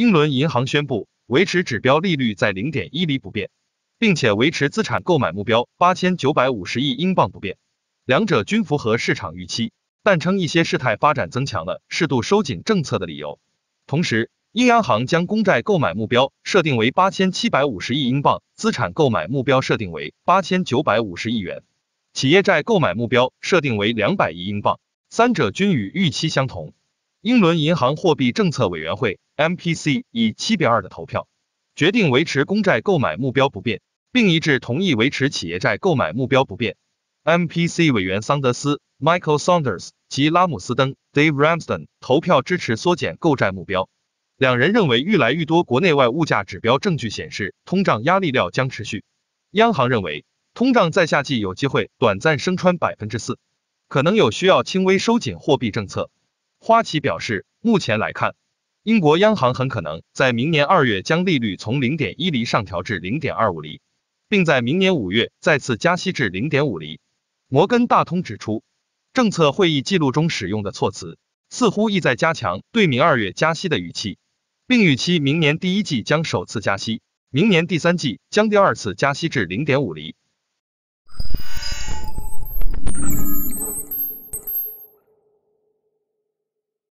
英伦银行宣布维持指标利率在零点一厘不变，并且维持资产购买目标八千九百五十亿英镑不变，两者均符合市场预期，但称一些事态发展增强了适度收紧政策的理由。同时，英央行将公债购买目标设定为八千七百五十亿英镑，资产购买目标设定为八千九百五十亿元，企业债购买目标设定为两百亿英镑，三者均与预期相同。英伦银行货币政策委员会 （MPC） 以七比二的投票决定维持公债购买目标不变，并一致同意维持企业债购买目标不变。MPC 委员桑德斯 （Michael Saunders） 及拉姆斯登 （Dave Ramsden） 投票支持缩减购债目标，两人认为愈来愈多国内外物价指标证据显示通胀压力料将持续。央行认为通胀在夏季有机会短暂升穿百分之四，可能有需要轻微收紧货币政策。花旗表示，目前来看，英国央行很可能在明年二月将利率从零点一厘上调至零点二五厘，并在明年五月再次加息至零点五厘。摩根大通指出，政策会议记录中使用的措辞似乎意在加强对明二月加息的预期，并预期明年第一季将首次加息，明年第三季将第二次加息至零点五厘。